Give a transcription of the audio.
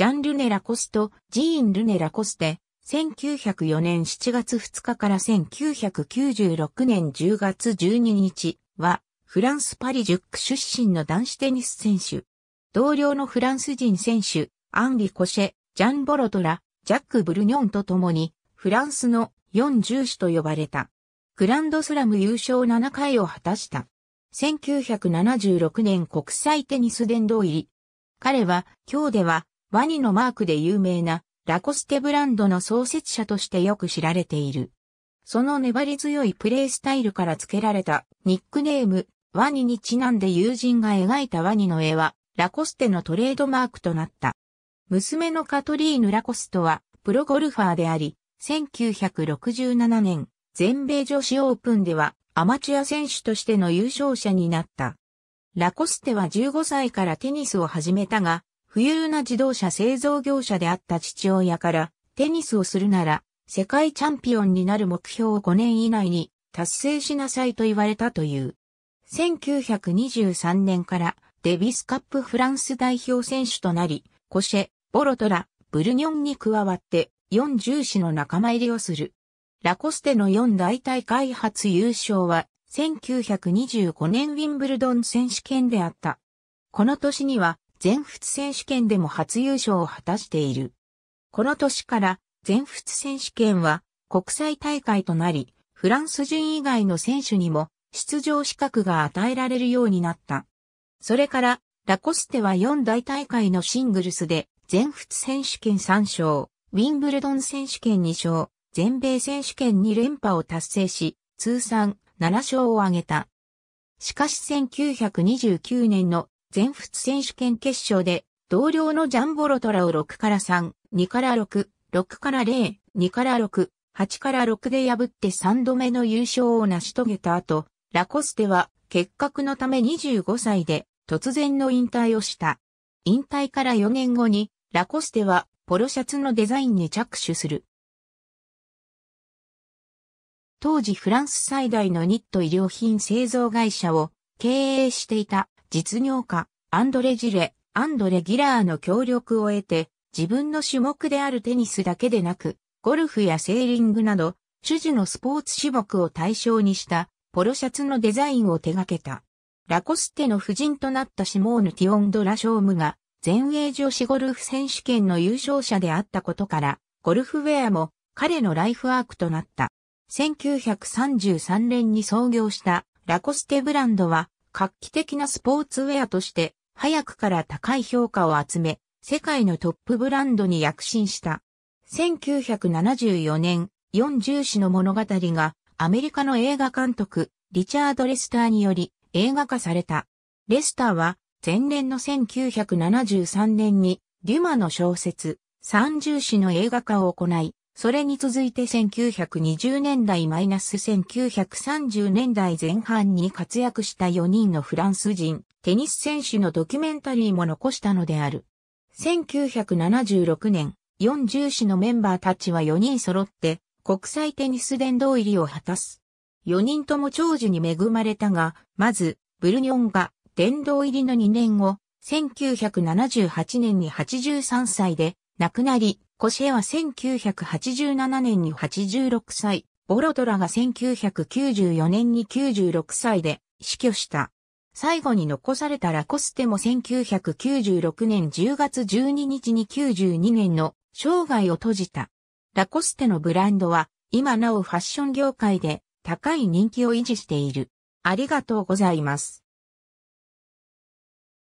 ジャン・ルネ・ラコスト、ジーン・ルネ・ラコステ、1904年7月2日から1996年10月12日は、フランス・パリジュック出身の男子テニス選手。同僚のフランス人選手、アンリ・コシェ、ジャン・ボロトラ、ジャック・ブルニョンと共に、フランスの四重子と呼ばれた。グランドスラム優勝7回を果たした。1976年国際テニス殿堂入り。彼は、今日ではワニのマークで有名なラコステブランドの創設者としてよく知られている。その粘り強いプレースタイルから付けられたニックネーム、ワニにちなんで友人が描いたワニの絵は、ラコステのトレードマークとなった。娘のカトリーヌ・ラコストは、プロゴルファーであり、1967年、全米女子オープンでは、アマチュア選手としての優勝者になった。ラコステは15歳からテニスを始めたが、富裕な自動車製造業者であった父親から、テニスをするなら、世界チャンピオンになる目標を5年以内に達成しなさいと言われたという。1923年からデビスカップフランス代表選手となり、コシェ、ボロトラ、ブルニョンに加わって4重視の仲間入りをする。ラコステの4大大会初優勝は1925年ウィンブルドン選手権であった。この年には全仏選手権でも初優勝を果たしている。この年から全仏選手権は国際大会となり、フランス人以外の選手にも出場資格が与えられるようになった。それから、ラコステは4大大会のシングルスで、全仏選手権3勝、ウィンブルドン選手権2勝、全米選手権2連覇を達成し、通算7勝を挙げた。しかし1929年の全仏選手権決勝で、同僚のジャンボロトラを6から3、2から6、6から0、2から6、8から6で破って3度目の優勝を成し遂げた後、ラコステは結核のため25歳で突然の引退をした。引退から4年後にラコステはポロシャツのデザインに着手する。当時フランス最大のニット医療品製造会社を経営していた実業家、アンドレ・ジレ、アンドレ・ギラーの協力を得て、自分の種目であるテニスだけでなく、ゴルフやセーリングなど、主事のスポーツ種目を対象にしたポロシャツのデザインを手掛けた。ラコステの夫人となったシモーヌ・ティオンド・ラ・ショームが、全英女子ゴルフ選手権の優勝者であったことから、ゴルフウェアも彼のライフワークとなった。1933年に創業したラコステブランドは、画期的なスポーツウェアとして早くから高い評価を集め、世界のトップブランドに躍進した。1974年、四重視の物語がアメリカの映画監督、リチャード・レスターにより映画化された。レスターは前年の1973年にデュマの小説、三重視の映画化を行い、それに続いて1920年代マイナス -1930 年代前半に活躍した4人のフランス人、テニス選手のドキュメンタリーも残したのである。1976年、4 0市のメンバーたちは4人揃って国際テニス殿堂入りを果たす。4人とも長寿に恵まれたが、まず、ブルニョンが殿堂入りの2年後、1978年に83歳で亡くなり、コシェは1987年に86歳、ボロトラが1994年に96歳で死去した。最後に残されたラコステも1996年10月12日に92年の生涯を閉じた。ラコステのブランドは今なおファッション業界で高い人気を維持している。ありがとうございます。